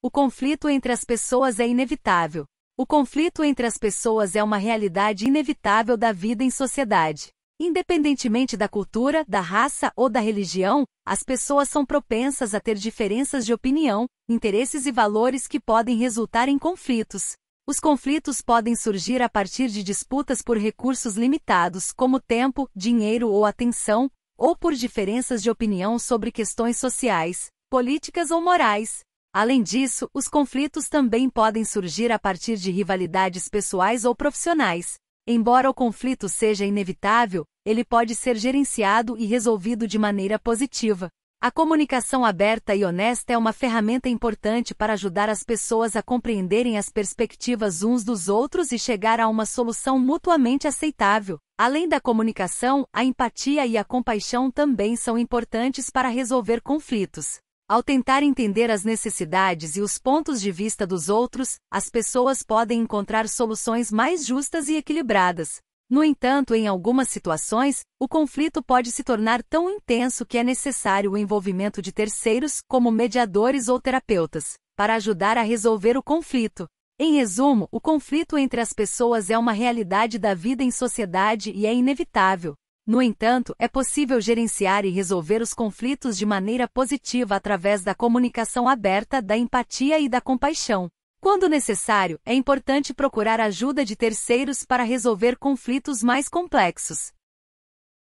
O conflito entre as pessoas é inevitável. O conflito entre as pessoas é uma realidade inevitável da vida em sociedade. Independentemente da cultura, da raça ou da religião, as pessoas são propensas a ter diferenças de opinião, interesses e valores que podem resultar em conflitos. Os conflitos podem surgir a partir de disputas por recursos limitados, como tempo, dinheiro ou atenção, ou por diferenças de opinião sobre questões sociais, políticas ou morais. Além disso, os conflitos também podem surgir a partir de rivalidades pessoais ou profissionais. Embora o conflito seja inevitável, ele pode ser gerenciado e resolvido de maneira positiva. A comunicação aberta e honesta é uma ferramenta importante para ajudar as pessoas a compreenderem as perspectivas uns dos outros e chegar a uma solução mutuamente aceitável. Além da comunicação, a empatia e a compaixão também são importantes para resolver conflitos. Ao tentar entender as necessidades e os pontos de vista dos outros, as pessoas podem encontrar soluções mais justas e equilibradas. No entanto, em algumas situações, o conflito pode se tornar tão intenso que é necessário o envolvimento de terceiros, como mediadores ou terapeutas, para ajudar a resolver o conflito. Em resumo, o conflito entre as pessoas é uma realidade da vida em sociedade e é inevitável. No entanto, é possível gerenciar e resolver os conflitos de maneira positiva através da comunicação aberta, da empatia e da compaixão. Quando necessário, é importante procurar ajuda de terceiros para resolver conflitos mais complexos.